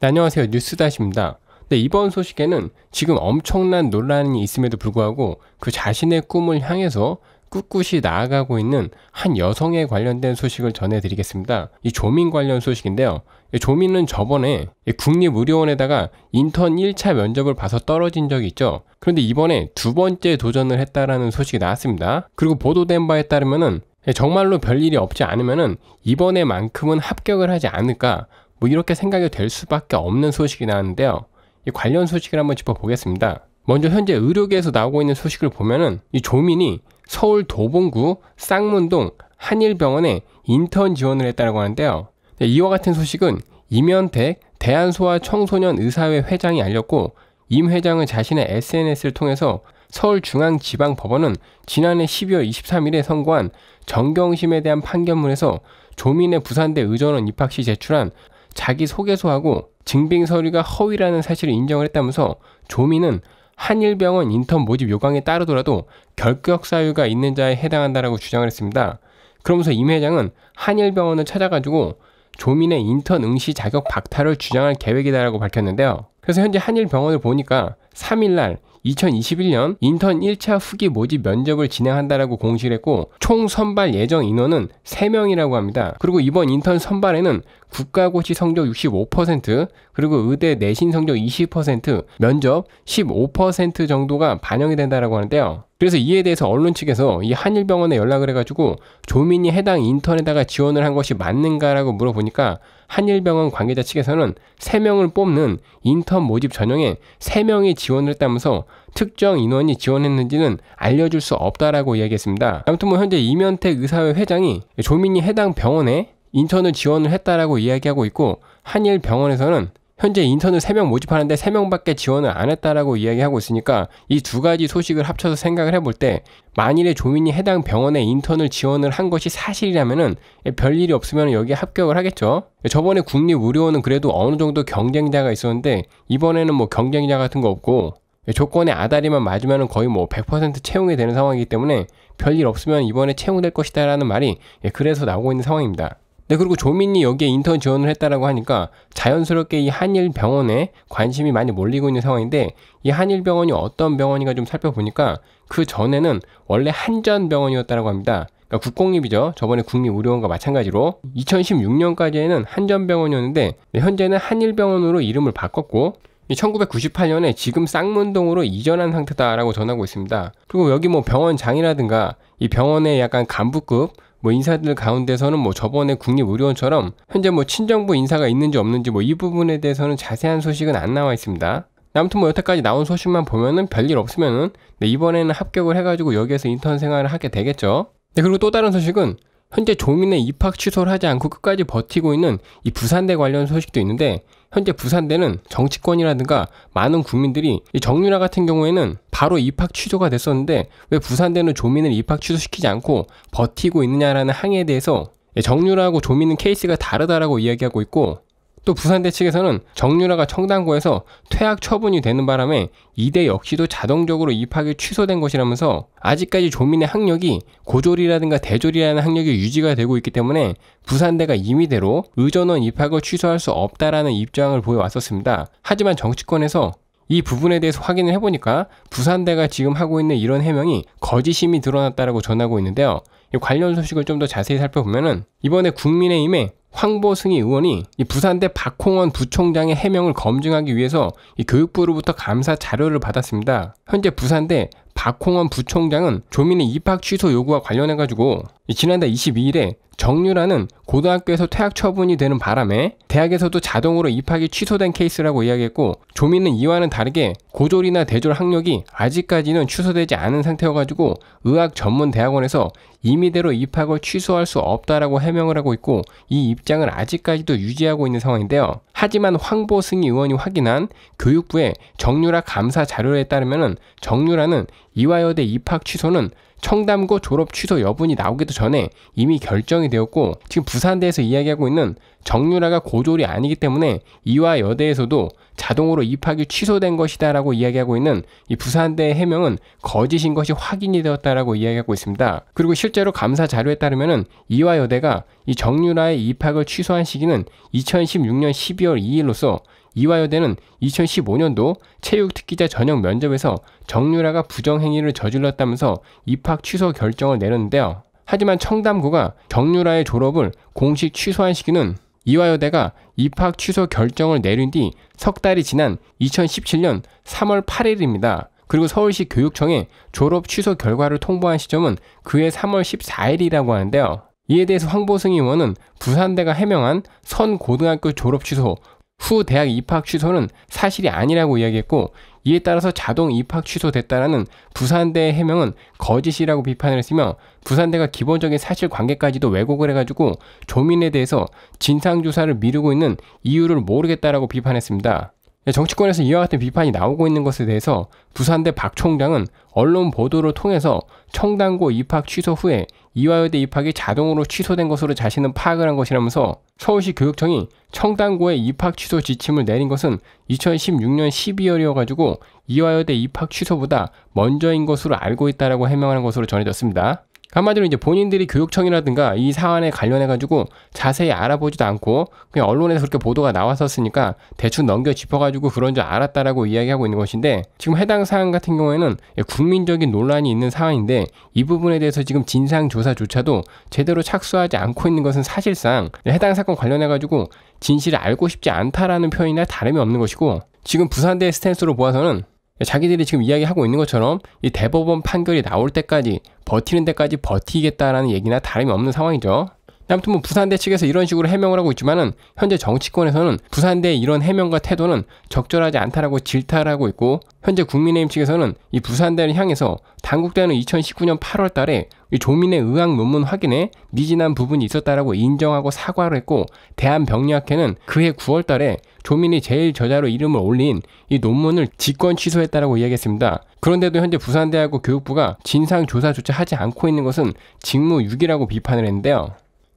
네, 안녕하세요. 뉴스다시입니다. 네, 이번 소식에는 지금 엄청난 논란이 있음에도 불구하고 그 자신의 꿈을 향해서 꿋꿋이 나아가고 있는 한 여성에 관련된 소식을 전해드리겠습니다. 이 조민 관련 소식인데요. 조민은 저번에 국립의료원에다가 인턴 1차 면접을 봐서 떨어진 적이 있죠. 그런데 이번에 두 번째 도전을 했다라는 소식이 나왔습니다. 그리고 보도된 바에 따르면은 정말로 별일이 없지 않으면은 이번에만큼은 합격을 하지 않을까 뭐 이렇게 생각이 될 수밖에 없는 소식이 나왔는데요. 이 관련 소식을 한번 짚어보겠습니다. 먼저 현재 의료계에서 나오고 있는 소식을 보면은 이 조민이 서울 도봉구 쌍문동 한일병원에 인턴 지원을 했다고 하는데요. 네, 이와 같은 소식은 임현택 대한소아 청소년 의사회 회장이 알렸고 임 회장은 자신의 SNS를 통해서 서울중앙지방법원은 지난해 12월 23일에 선고한 정경심에 대한 판결문에서 조민의 부산대 의전원 입학 시 제출한 자기 소개서하고 증빙 서류가 허위라는 사실을 인정을 했다면서 조민은 한일병원 인턴 모집 요강에 따르더라도 결격 사유가 있는 자에 해당한다라고 주장을 했습니다. 그러면서 임 회장은 한일병원을 찾아가지고 조민의 인턴 응시 자격 박탈을 주장할 계획이다라고 밝혔는데요. 그래서 현재 한일병원을 보니까 3일날 2021년 인턴 1차 후기 모집 면접을 진행한다라고 공시를 했고 총 선발 예정 인원은 3명이라고 합니다. 그리고 이번 인턴 선발에는 국가고시 성적 65%, 그리고 의대 내신 성적 20%, 면접 15% 정도가 반영이 된다라고 하는데요. 그래서 이에 대해서 언론 측에서 이 한일병원에 연락을 해가지고 조민이 해당 인턴에다가 지원을 한 것이 맞는가라고 물어보니까 한일병원 관계자 측에서는 3명을 뽑는 인턴 모집 전형에 3명이 지원을 했다면서 특정 인원이 지원했는지는 알려줄 수 없다라고 이야기했습니다. 아무튼 뭐 현재 이면택 의사회 회장이 조민이 해당 병원에 인턴을 지원을 했다라고 이야기하고 있고 한일병원에서는 현재 인턴을 3명 모집하는데 3명밖에 지원을 안 했다라고 이야기하고 있으니까 이 두 가지 소식을 합쳐서 생각을 해볼 때 만일에 조민이 해당 병원에 인턴을 지원을 한 것이 사실이라면은 예, 별일이 없으면 여기에 합격을 하겠죠. 예, 저번에 국립의료원은 그래도 어느 정도 경쟁자가 있었는데 이번에는 뭐 경쟁자 같은 거 없고 예, 조건에 아다리만 맞으면 거의 뭐 100% 채용이 되는 상황이기 때문에 별일 없으면 이번에 채용될 것이다라는 말이 그래서 나오고 있는 상황입니다. 네, 그리고 조민이 여기에 인턴 지원을 했다라고 하니까 자연스럽게 이 한일병원에 관심이 많이 몰리고 있는 상황인데 이 한일병원이 어떤 병원인가 좀 살펴보니까 그 전에는 원래 한전병원이었다라고 합니다. 그러니까 국공립이죠. 저번에 국립의료원과 마찬가지로 2016년까지에는 한전병원이었는데 현재는 한일병원으로 이름을 바꿨고 1998년에 지금 쌍문동으로 이전한 상태다라고 전하고 있습니다. 그리고 여기 뭐 병원장이라든가 이 병원의 약간 간부급 뭐 인사들 가운데서는 뭐 저번에 국립의료원처럼 현재 뭐 친정부 인사가 있는지 없는지 뭐 이 부분에 대해서는 자세한 소식은 안 나와 있습니다. 아무튼 뭐 여태까지 나온 소식만 보면은 별일 없으면은 네, 이번에는 합격을 해가지고 여기에서 인턴 생활을 하게 되겠죠. 네, 그리고 또 다른 소식은 현재 조민의 입학 취소를 하지 않고 끝까지 버티고 있는 이 부산대 관련 소식도 있는데 현재 부산대는 정치권이라든가 많은 국민들이 이 정유라 같은 경우에는 바로 입학 취소가 됐었는데 왜 부산대는 조민을 입학 취소시키지 않고 버티고 있느냐라는 항의에 대해서 정유라하고 조민은 케이스가 다르다라고 이야기하고 있고 또 부산대 측에서는 정유라가 청당고에서 퇴학 처분이 되는 바람에 이대 역시도 자동적으로 입학이 취소된 것이라면서 아직까지 조민의 학력이 고졸이라든가 대졸이라는 학력이 유지가 되고 있기 때문에 부산대가 임의대로 의전원 입학을 취소할 수 없다라는 입장을 보여왔었습니다. 하지만 정치권에서 이 부분에 대해서 확인을 해보니까 부산대가 지금 하고 있는 이런 해명이 거짓임이 드러났다라고 전하고 있는데요. 관련 소식을 좀 더 자세히 살펴보면은 이번에 국민의힘에 황보승희 의원이 부산대 박홍원 부총장의 해명을 검증하기 위해서 교육부로부터 감사 자료를 받았습니다. 현재 부산대 박홍원 부총장은 조민의 입학 취소 요구와 관련해가지고 지난달 22일에 정유라는 고등학교에서 퇴학 처분이 되는 바람에 대학에서도 자동으로 입학이 취소된 케이스라고 이야기했고 조민은 이와는 다르게 고졸이나 대졸 학력이 아직까지는 취소되지 않은 상태여가지고 의학 전문 대학원에서 임의대로 입학을 취소할 수 없다라고 해명을 하고 있고 이 입장을 아직까지도 유지하고 있는 상황인데요. 하지만 황보승희 의원이 확인한 교육부의 정유라 감사 자료에 따르면 정유라는 이화여대 입학 취소는 청담고 졸업 취소 여분이 나오기도 전에 이미 결정이 되었고 지금 부산대에서 이야기하고 있는 정유라가 고졸이 아니기 때문에 이화여대에서도 자동으로 입학이 취소된 것이다라고 이야기하고 있는 이 부산대의 해명은 거짓인 것이 확인이 되었다라고 이야기하고 있습니다. 그리고 실제로 감사 자료에 따르면 이화여대가 이 정유라의 입학을 취소한 시기는 2016년 12월 2일로서 이화여대는 2015년도 체육특기자 전형 면접에서 정유라가 부정행위를 저질렀다면서 입학 취소 결정을 내렸는데요. 하지만 청담고가 정유라의 졸업을 공식 취소한 시기는 이화여대가 입학 취소 결정을 내린 뒤 석 달이 지난 2017년 3월 8일입니다. 그리고 서울시 교육청에 졸업 취소 결과를 통보한 시점은 그해 3월 14일이라고 하는데요. 이에 대해서 황보승 의원은 부산대가 해명한 선고등학교 졸업 취소 후 대학 입학 취소는 사실이 아니라고 이야기했고 이에 따라서 자동 입학 취소됐다라는 부산대의 해명은 거짓이라고 비판을 했으며 부산대가 기본적인 사실관계까지도 왜곡을 해가지고 조민에 대해서 진상조사를 미루고 있는 이유를 모르겠다라고 비판했습니다. 예, 정치권에서 이와 같은 비판이 나오고 있는 것에 대해서 부산대 박 총장은 언론 보도를 통해서 청당고 입학 취소 후에 이화여대 입학이 자동으로 취소된 것으로 자신은 파악을 한 것이라면서 서울시 교육청이 청당구에 입학 취소 지침을 내린 것은 2016년 12월이어가지고 이화여대 입학 취소보다 먼저인 것으로 알고 있다라고 해명하는 것으로 전해졌습니다. 한마디로 이제 본인들이 교육청이라든가 이 사안에 관련해 가지고 자세히 알아보지도 않고 그냥 언론에서 그렇게 보도가 나왔었으니까 대충 넘겨 짚어가지고 그런 줄 알았다라고 이야기하고 있는 것인데 지금 해당 사안 같은 경우에는 예, 국민적인 논란이 있는 사안인데 이 부분에 대해서 지금 진상 조사조차도 제대로 착수하지 않고 있는 것은 사실상 해당 사건 관련해 가지고 진실을 알고 싶지 않다라는 표현이나 다름이 없는 것이고 지금 부산대의 스탠스로 보아서는 자기들이 지금 이야기하고 있는 것처럼 이 대법원 판결이 나올 때까지 버티는 데까지 버티겠다라는 얘기나 다름이 없는 상황이죠. 아무튼 뭐 부산대 측에서 이런 식으로 해명을 하고 있지만은 현재 정치권에서는 부산대의 이런 해명과 태도는 적절하지 않다라고 질타를 하고 있고 현재 국민의힘 측에서는 이 부산대를 향해서 당국대는 2019년 8월 달에 이 조민의 의학 논문 확인에 미진한 부분이 있었다라고 인정하고 사과를 했고 대한병리학회는 그해 9월 달에 조민이 제일 저자로 이름을 올린 이 논문을 직권 취소했다라고 이야기했습니다. 그런데도 현재 부산대학교 교육부가 진상조사조차 하지 않고 있는 것은 직무유기라고 비판을 했는데요.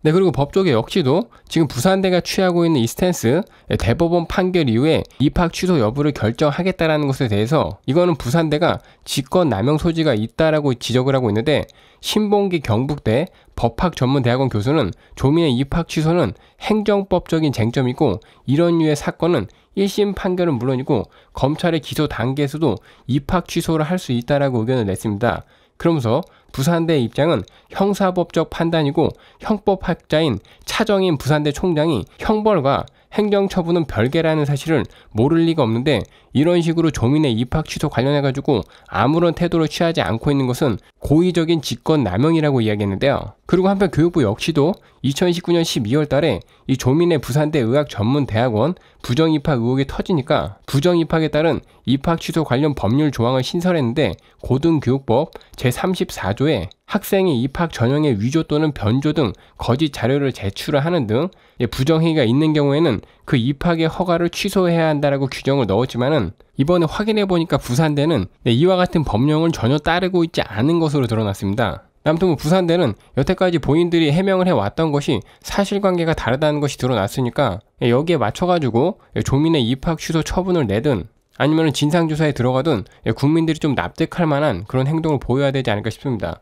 네, 그리고 법조계 역시도 지금 부산대가 취하고 있는 이 스탠스 예, 대법원 판결 이후에 입학 취소 여부를 결정하겠다라는 것에 대해서 이거는 부산대가 직권 남용 소지가 있다라고 지적을 하고 있는데 신봉기 경북대 법학전문대학원 교수는 조미의 입학 취소는 행정법적인 쟁점이고 이런 류의 사건은 1심 판결은 물론이고 검찰의 기소 단계에서도 입학 취소를 할 수 있다라고 의견을 냈습니다. 그러면서 부산대 입장은 형사법적 판단이고 형법학자인 차정인 부산대 총장이 형벌과 행정처분은 별개라는 사실을 모를 리가 없는데 이런 식으로 조민의 입학 취소 관련해가지고 아무런 태도를 취하지 않고 있는 것은 고의적인 직권 남용이라고 이야기했는데요. 그리고 한편 교육부 역시도 2019년 12월 달에 이 조민의 부산대 의학전문대학원 부정입학 의혹이 터지니까 부정입학에 따른 입학 취소 관련 법률 조항을 신설했는데 고등교육법 제34조에 학생이 입학 전형의 위조 또는 변조 등 거짓 자료를 제출을 하는 등 부정행위가 있는 경우에는 그 입학의 허가를 취소해야 한다라고 규정을 넣었지만은 이번에 확인해 보니까 부산대는 네, 이와 같은 법령을 전혀 따르고 있지 않은 것으로 드러났습니다. 남무튼뭐 부산대는 여태까지 본인들이 해명을 해왔던 것이 사실관계가 다르다는 것이 드러났으니까 예, 여기에 맞춰가지고 조민의 예, 입학 취소 처분을 내든 아니면 진상조사에 들어가든 예, 국민들이 좀 납득할 만한 그런 행동을 보여야 되지 않을까 싶습니다.